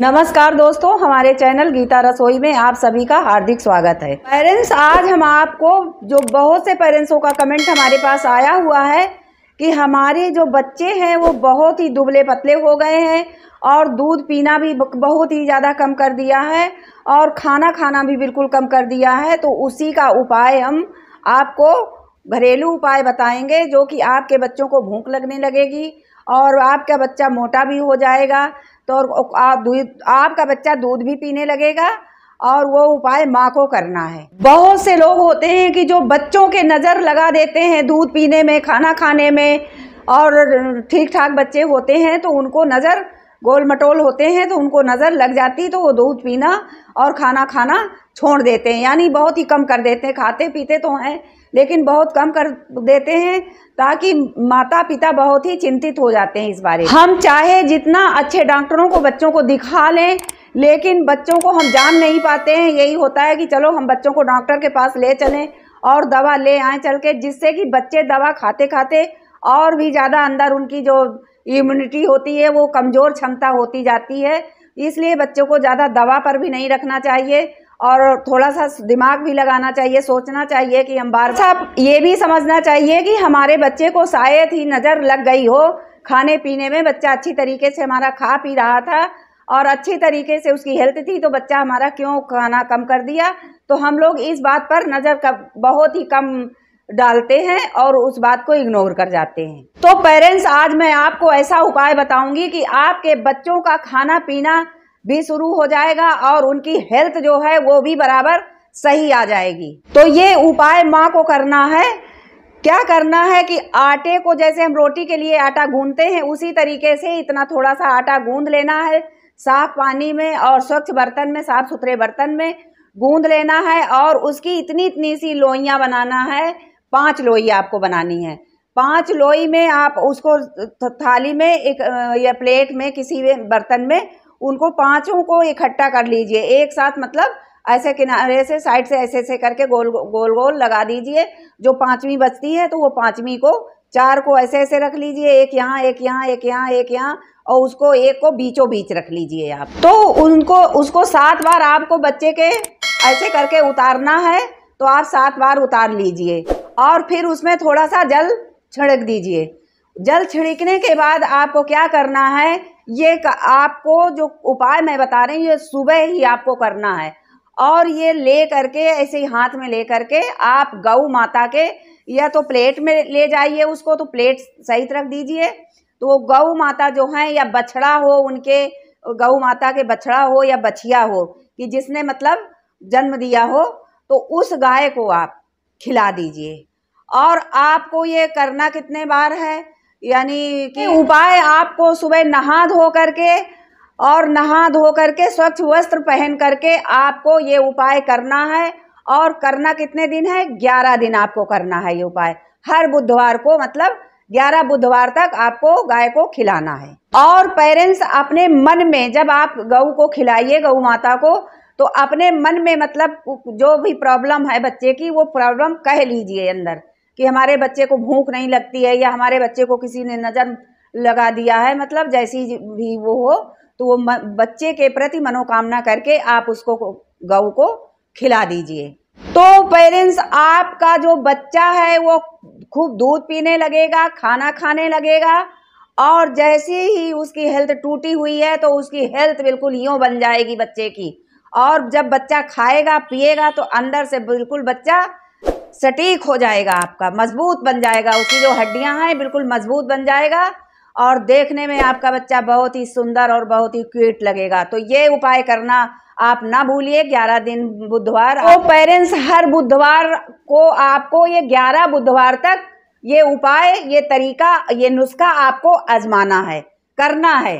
नमस्कार दोस्तों हमारे चैनल गीता रसोई में आप सभी का हार्दिक स्वागत है पेरेंट्स आज हम आपको जो बहुत से पेरेंट्सों का कमेंट हमारे पास आया हुआ है कि हमारे जो बच्चे हैं वो बहुत ही दुबले पतले हो गए हैं और दूध पीना भी बहुत ही ज़्यादा कम कर दिया है और खाना खाना भी बिल्कुल कम कर दिया है तो उसी का उपाय हम आपको घरेलू उपाय बताएंगे जो कि आपके बच्चों को भूख लगने लगेगी और आपका बच्चा मोटा भी हो जाएगा तो दूध आपका बच्चा दूध भी पीने लगेगा और वो उपाय माँ को करना है बहुत से लोग होते हैं कि जो बच्चों के नज़र लगा देते हैं दूध पीने में खाना खाने में और ठीक ठाक बच्चे होते हैं तो उनको नज़र गोल मटोल होते हैं तो उनको नज़र लग जाती तो वो दूध पीना और खाना खाना छोड़ देते हैं यानी बहुत ही कम कर देते हैं खाते पीते तो हैं लेकिन बहुत कम कर देते हैं ताकि माता पिता बहुत ही चिंतित हो जाते हैं इस बारे में हम चाहे जितना अच्छे डॉक्टरों को बच्चों को दिखा लें लेकिन बच्चों को हम जान नहीं पाते हैं यही होता है कि चलो हम बच्चों को डॉक्टर के पास ले चलें और दवा ले आए चल के जिससे कि बच्चे दवा खाते खाते और भी ज़्यादा अंदर उनकी जो इम्यूनिटी होती है वो कमज़ोर क्षमता होती जाती है इसलिए बच्चों को ज़्यादा दवा पर भी नहीं रखना चाहिए और थोड़ा सा दिमाग भी लगाना चाहिए सोचना चाहिए कि हम बार साहब अच्छा, ये भी समझना चाहिए कि हमारे बच्चे को शायद ही नज़र लग गई हो खाने पीने में बच्चा अच्छी तरीके से हमारा खा पी रहा था और अच्छी तरीके से उसकी हेल्थ थी तो बच्चा हमारा क्यों खाना कम कर दिया तो हम लोग इस बात पर नज़र कब बहुत ही कम डालते हैं और उस बात को इग्नोर कर जाते हैं तो पेरेंट्स आज मैं आपको ऐसा उपाय बताऊंगी कि आपके बच्चों का खाना पीना भी शुरू हो जाएगा और उनकी हेल्थ जो है वो भी बराबर सही आ जाएगी तो ये उपाय माँ को करना है क्या करना है कि आटे को जैसे हम रोटी के लिए आटा गूंदते हैं उसी तरीके से इतना थोड़ा सा आटा गूंद लेना है साफ पानी में और स्वच्छ बर्तन में साफ सुथरे बर्तन में गूंद लेना है और उसकी इतनी इतनी सी लोइयाँ बनाना है पांच लोई आपको बनानी है पांच लोई में आप उसको थाली में एक या प्लेट में किसी बर्तन में उनको पांचों को इकट्ठा कर लीजिए एक साथ मतलब ऐसे किनारे से साइड से ऐसे ऐसे करके गोल गोल गोल लगा दीजिए जो पाँचवीं बचती है तो वो पाँचवीं को चार को ऐसे ऐसे रख लीजिए एक यहाँ एक यहाँ एक यहाँ एक यहाँ और उसको एक को बीचों बीच रख लीजिए आप तो उनको उसको सात बार आपको बच्चे के ऐसे करके उतारना है तो आप सात बार उतार लीजिए और फिर उसमें थोड़ा सा जल छिड़क दीजिए जल छिड़कने के बाद आपको क्या करना है ये आपको जो उपाय मैं बता रही हूँ ये सुबह ही आपको करना है और ये ले करके ऐसे ही हाथ में ले करके आप गौ माता के या तो प्लेट में ले जाइए उसको तो प्लेट सहित रख दीजिए तो गौ माता जो है या बछड़ा हो उनके गऊ माता के बछड़ा हो या बछिया हो कि जिसने मतलब जन्म दिया हो तो उस गाय को आप खिला दीजिए और आपको ये करना कितने बार है यानी कि उपाय आपको सुबह नहा धो करके और नहा धो करके स्वच्छ वस्त्र पहन करके आपको ये उपाय करना है और करना कितने दिन है ग्यारह दिन आपको करना है ये उपाय हर बुधवार को मतलब ग्यारह बुधवार तक आपको गाय को खिलाना है और पेरेंट्स अपने मन में जब आप गऊ को खिलाइए गऊ माता को तो अपने मन में मतलब जो भी प्रॉब्लम है बच्चे की वो प्रॉब्लम कह लीजिए अंदर कि हमारे बच्चे को भूख नहीं लगती है या हमारे बच्चे को किसी ने नज़र लगा दिया है मतलब जैसी भी वो हो तो वो बच्चे के प्रति मनोकामना करके आप उसको गऊ को खिला दीजिए तो पेरेंट्स आपका जो बच्चा है वो खूब दूध पीने लगेगा खाना खाने लगेगा और जैसे ही उसकी हेल्थ टूटी हुई है तो उसकी हेल्थ बिल्कुल यूँ बन जाएगी बच्चे की और जब बच्चा खाएगा पिएगा तो अंदर से बिल्कुल बच्चा सटीक हो जाएगा आपका मजबूत बन जाएगा उसकी जो हड्डियां हैं बिल्कुल मजबूत बन जाएगा और देखने में आपका बच्चा बहुत ही सुंदर और बहुत ही क्यूट लगेगा तो ये उपाय करना आप ना भूलिए 11 दिन बुधवार तो पेरेंट्स हर बुधवार को आपको ये 11 बुधवार तक ये उपाय ये तरीका ये नुस्खा आपको आजमाना है करना है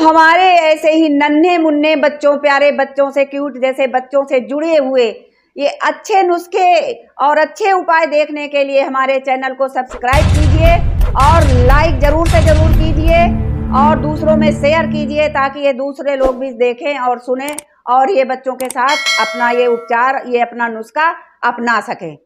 हमारे ऐसे ही नन्हे मुन्ने बच्चों प्यारे बच्चों से क्यूट जैसे बच्चों से जुड़े हुए ये अच्छे नुस्खे और अच्छे उपाय देखने के लिए हमारे चैनल को सब्सक्राइब कीजिए और लाइक जरूर से जरूर कीजिए और दूसरों में शेयर कीजिए ताकि ये दूसरे लोग भी देखें और सुने और ये बच्चों के साथ अपना ये उपचार ये अपना नुस्खा अपना सकें